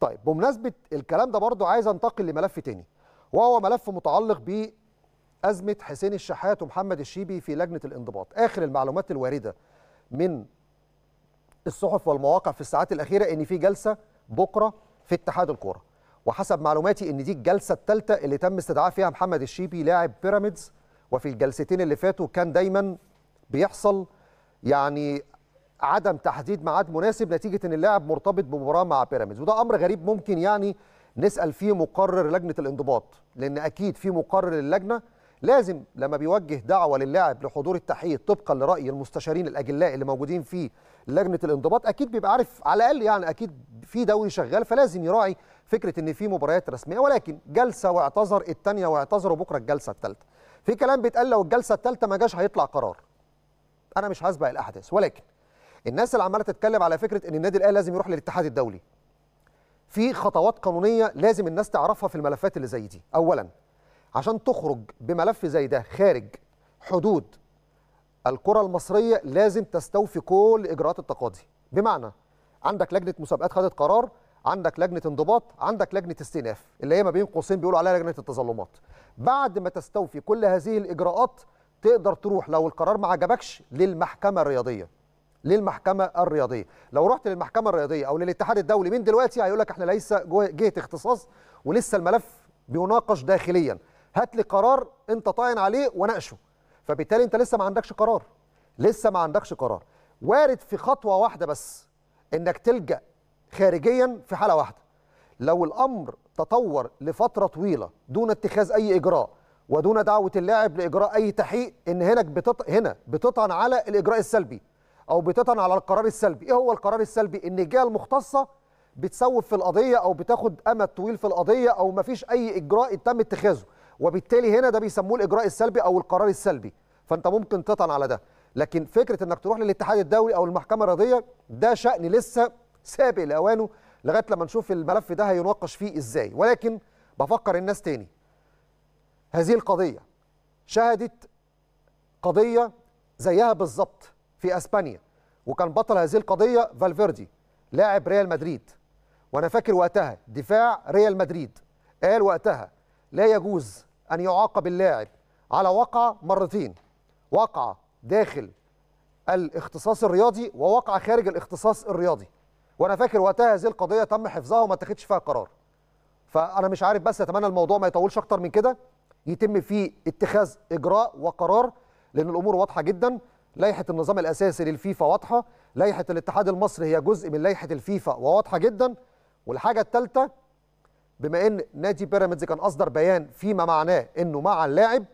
طيب بمناسبه الكلام ده برضو عايز انتقل لملف تاني وهو ملف متعلق بازمه حسين الشحات ومحمد الشيبي في لجنه الانضباط اخر المعلومات الوارده من الصحف والمواقع في الساعات الاخيره ان في جلسه بكره في اتحاد الكوره وحسب معلوماتي ان دي الجلسه الثالثه اللي تم استدعاء فيها محمد الشيبي لاعب بيراميدز وفي الجلستين اللي فاتوا كان دايما بيحصل يعني عدم تحديد ميعاد مناسب نتيجه ان اللاعب مرتبط بمباراه مع بيراميدز وده امر غريب ممكن يعني نسال فيه مقرر لجنه الانضباط لان اكيد في مقرر للجنه لازم لما بيوجه دعوه للاعب لحضور التحقيق طبقا لراي المستشارين الاجلاء اللي موجودين في لجنه الانضباط اكيد بيبقى عارف على الاقل يعني اكيد في دوري شغال فلازم يراعي فكره ان في مباريات رسميه ولكن جلسه واعتذر الثانيه واعتذر وبكره الجلسه الثالثه في كلام بيتقال لو الجلسه الثالثه ما جاش هيطلع قرار انا مش هسبق الاحداث ولكن الناس اللي عماله تتكلم على فكره ان النادي الاهلي لازم يروح للاتحاد الدولي في خطوات قانونيه لازم الناس تعرفها في الملفات اللي زي دي اولا عشان تخرج بملف زي ده خارج حدود الكره المصريه لازم تستوفي كل اجراءات التقاضي بمعنى عندك لجنه مسابقات خدت قرار عندك لجنه انضباط عندك لجنه استئناف اللي هي ما بين قوسين بيقولوا عليها لجنه التظلمات بعد ما تستوفي كل هذه الاجراءات تقدر تروح لو القرار ما عجبكش للمحكمه الرياضيه للمحكمه الرياضيه لو رحت للمحكمه الرياضيه او للاتحاد الدولي من دلوقتي هيقول لك احنا ليس جهه اختصاص ولسه الملف بيناقش داخليا هات لي قرار انت طاعن عليه وناقشه فبالتالي انت لسه ما عندكش قرار لسه ما عندكش قرار وارد في خطوه واحده بس انك تلجا خارجيا في حاله واحده لو الامر تطور لفتره طويله دون اتخاذ اي اجراء ودون دعوه اللاعب لاجراء اي تحقيق ان هناك بتط... هنا بتطعن على الاجراء السلبي او بتطعن على القرار السلبي ايه هو القرار السلبي ان الجهه المختصه بتسوف في القضيه او بتاخد امد طويل في القضيه او ما فيش اي اجراء تم اتخاذه وبالتالي هنا ده بيسموه الاجراء السلبي او القرار السلبي فانت ممكن تطعن على ده لكن فكره انك تروح للاتحاد الدولي او المحكمه الرياضيه ده شان لسه سابق لاوانه لغايه لما نشوف الملف ده هيناقش فيه ازاي ولكن بفكر الناس تاني هذه القضيه شهدت قضيه زيها بالظبط في اسبانيا وكان بطل هذه القضيه فالفيردي لاعب ريال مدريد وانا فاكر وقتها دفاع ريال مدريد قال وقتها لا يجوز ان يعاقب اللاعب على وقع مرتين وقع داخل الاختصاص الرياضي ووقع خارج الاختصاص الرياضي وانا فاكر وقتها هذه القضيه تم حفظها وما اتخذش فيها قرار فانا مش عارف بس اتمنى الموضوع ما يطولش اكتر من كده يتم فيه اتخاذ اجراء وقرار لان الامور واضحه جدا لائحه النظام الاساسي للفيفا واضحه لائحه الاتحاد المصري هي جزء من لائحه الفيفا وواضحه جدا والحاجه الثالثه بما ان نادي بيراميدز كان اصدر بيان فيما معناه انه مع اللاعب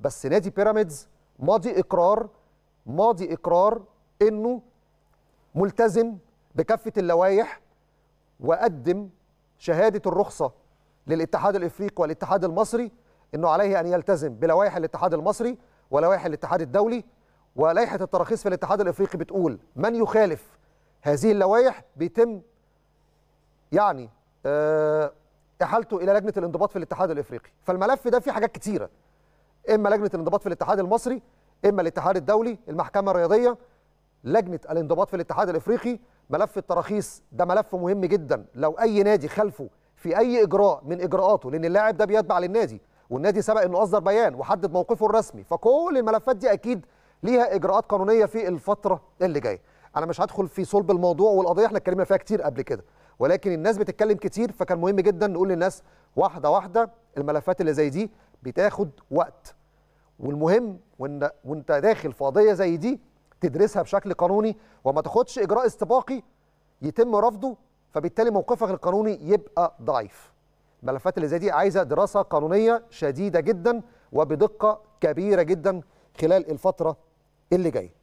بس نادي بيراميدز ماضي اقرار ماضي اقرار انه ملتزم بكافه اللوائح وقدم شهاده الرخصه للاتحاد الافريقي والاتحاد المصري انه عليه ان يلتزم بلوائح الاتحاد المصري ولوائح الاتحاد الدولي ولائحه التراخيص في الاتحاد الافريقي بتقول من يخالف هذه اللوائح بيتم يعني آه، احالته الى لجنه الانضباط في الاتحاد الافريقي فالملف ده فيه حاجات كتيره اما لجنه الانضباط في الاتحاد المصري اما الاتحاد الدولي المحكمه الرياضيه لجنه الانضباط في الاتحاد الافريقي ملف التراخيص ده ملف مهم جدا لو اي نادي خالفه في اي اجراء من اجراءاته لان اللاعب ده بيتبع للنادي والنادي سبق انه اصدر بيان وحدد موقفه الرسمي فكل الملفات دي اكيد ليها اجراءات قانونيه في الفتره اللي جايه انا مش هدخل في صلب الموضوع والقضيه احنا اتكلمنا فيها كتير قبل كده ولكن الناس بتتكلم كتير فكان مهم جدا نقول للناس واحده واحده الملفات اللي زي دي بتاخد وقت والمهم وإن وانت داخل في قضيه زي دي تدرسها بشكل قانوني وما تاخدش اجراء استباقي يتم رفضه فبالتالي موقفك القانوني يبقى ضعيف الملفات اللي زي دي عايزه دراسه قانونيه شديده جدا وبدقه كبيره جدا خلال الفتره إيه اللي جاي